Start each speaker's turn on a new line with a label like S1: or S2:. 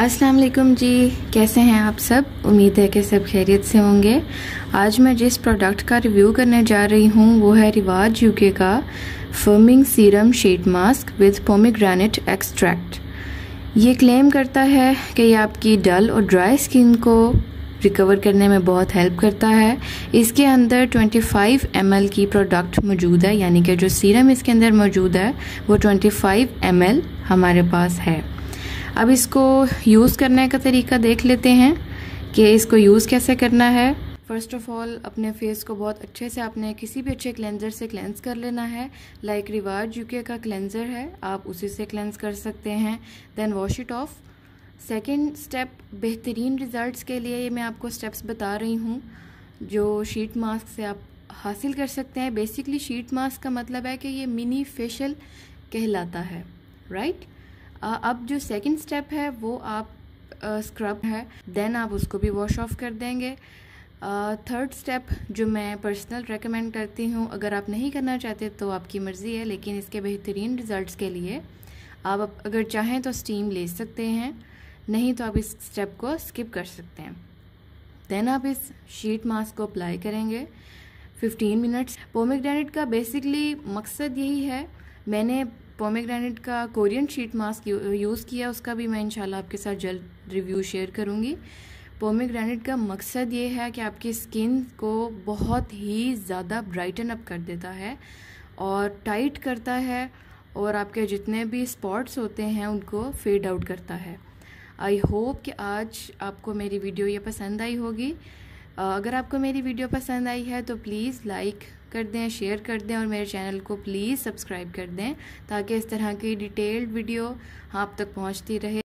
S1: अस्सलाम वालेकुम जी कैसे हैं आप सब उम्मीद है कि सब खैरियत से होंगे आज मैं जिस प्रोडक्ट का रिव्यू करने जा रही हूँ वो है रिवाज यूके का firming serum sheet mask with pomegranate extract ये क्लेम करता है कि ये आपकी डल और ड्राई स्किन को रिकवर करने में बहुत हेल्प करता है इसके अंदर 25 ml की प्रोडक्ट मौजूद है यानी कि जो सीरम इसके अंदर मौजूद है वो 25 ml हमारे पास है अब इसको यूज़ करने का तरीका देख लेते हैं कि इसको यूज़ कैसे करना है फ़र्स्ट ऑफ़ ऑल अपने फेस को बहुत अच्छे से आपने किसी भी अच्छे क्लेंजर से क्लेंस कर लेना है लाइक like यूके का क्लेंजर है आप उसी से क्लेंस कर सकते हैं then wash it off second step बेहतरीन रिज़ल्ट के लिए ये मैं आपको स्टेप्स बता रही हूँ जो शीट मास्क से आप हासिल कर सकते हैं बेसिकली शीट मास्क का मतलब है कि ये मिनी फेशल कहलाता है राइट right? अब जो सेकंड स्टेप है वो आप स्क्रब है देन आप उसको भी वॉश ऑफ कर देंगे थर्ड स्टेप जो मैं पर्सनल रेकमेंड करती हूँ अगर आप नहीं करना चाहते तो आपकी मर्ज़ी है लेकिन इसके बेहतरीन रिज़ल्ट्स के लिए आप अगर चाहें तो स्टीम ले सकते हैं नहीं तो आप इस स्टेप को स्किप कर सकते हैं देन आप इस शीट मास्क को अप्लाई करेंगे 15 मिनट्स पोमिक का बेसिकली मकसद यही है मैंने पोमेग्रेनेट का कोरियन शीट मास्क यूज़ किया उसका भी मैं इंशाल्लाह आपके साथ जल्द रिव्यू शेयर करूँगी पोमेग्रेनेट का मकसद ये है कि आपकी स्किन को बहुत ही ज़्यादा ब्राइटन अप कर देता है और टाइट करता है और आपके जितने भी स्पॉट्स होते हैं उनको फेड आउट करता है आई होप कि आज आपको मेरी वीडियो ये पसंद आई होगी अगर आपको मेरी वीडियो पसंद आई है तो प्लीज़ लाइक कर दें शेयर कर दें और मेरे चैनल को प्लीज़ सब्सक्राइब कर दें ताकि इस तरह की डिटेल्ड वीडियो आप तक पहुंचती रहे